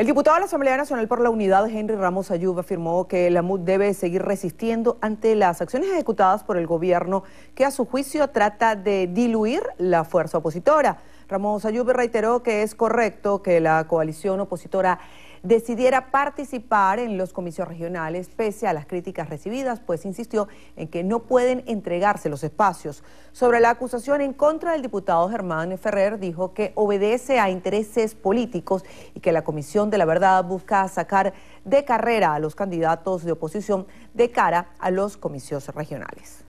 El diputado de la Asamblea Nacional por la Unidad, Henry Ramos Ayub, afirmó que la MUD debe seguir resistiendo ante las acciones ejecutadas por el gobierno que a su juicio trata de diluir la fuerza opositora. Ramos Ayub reiteró que es correcto que la coalición opositora decidiera participar en los comicios regionales pese a las críticas recibidas, pues insistió en que no pueden entregarse los espacios. Sobre la acusación en contra del diputado Germán Ferrer, dijo que obedece a intereses políticos y que la comisión de la Verdad busca sacar de carrera a los candidatos de oposición de cara a los comicios regionales.